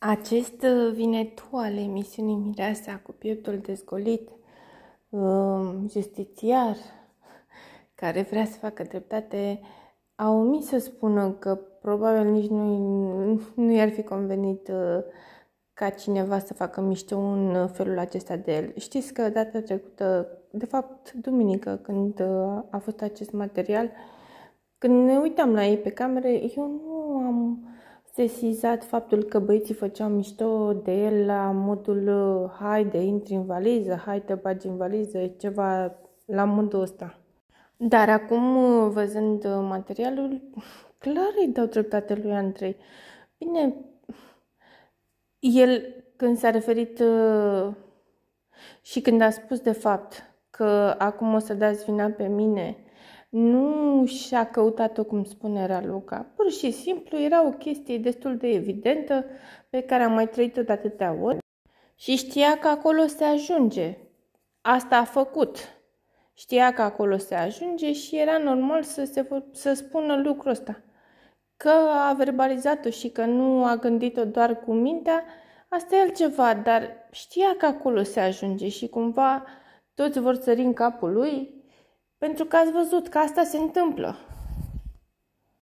Acest uh, vinetu al emisiunii Mireasa cu pieptul dezgolit, um, justițiar, care vrea să facă dreptate, a omis să spună că probabil nici nu, nu i-ar fi convenit uh, ca cineva să facă miște un uh, felul acesta de el. Știți că data trecută, de fapt duminică, când a fost acest material, când ne uitam la ei pe camere, eu nu am sesizat faptul că băieții făceau mișto de el la modul uh, hai de intri în valiză, hai te bagi în valiză, ceva la modul ăsta. Dar acum, uh, văzând uh, materialul, clar îi dau dreptate lui Andrei. Bine, el când s-a referit și când a spus de fapt că acum o să dați vina pe mine nu și-a căutat-o cum spune Raluca. Pur și simplu era o chestie destul de evidentă pe care am mai trăit-o de atâtea ori și știa că acolo se ajunge. Asta a făcut. Știa că acolo se ajunge și era normal să, se, să spună lucrul ăsta. Că a verbalizat-o și că nu a gândit-o doar cu mintea, asta e altceva, dar știa că acolo se ajunge și cumva toți vor sări în capul lui pentru că ați văzut că asta se întâmplă.